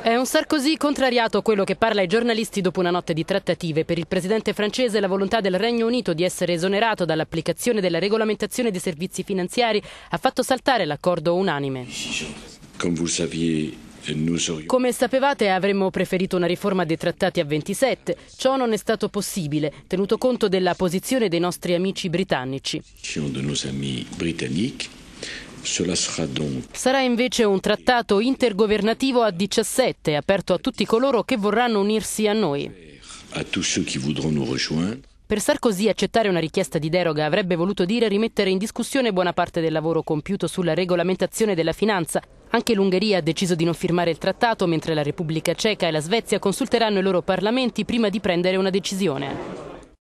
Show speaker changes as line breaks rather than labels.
È un Sarkozy contrariato a quello che parla ai giornalisti dopo una notte di trattative. Per il presidente francese la volontà del Regno Unito di essere esonerato dall'applicazione della regolamentazione dei servizi finanziari ha fatto saltare l'accordo unanime. Come sapevate avremmo preferito una riforma dei trattati a 27, ciò non è stato possibile, tenuto conto della posizione dei nostri amici britannici. Sarà invece un trattato intergovernativo a 17, aperto a tutti coloro che vorranno unirsi a noi. Per Sarkozy accettare una richiesta di deroga avrebbe voluto dire rimettere in discussione buona parte del lavoro compiuto sulla regolamentazione della finanza. Anche l'Ungheria ha deciso di non firmare il trattato, mentre la Repubblica Ceca e la Svezia consulteranno i loro parlamenti prima di prendere una decisione.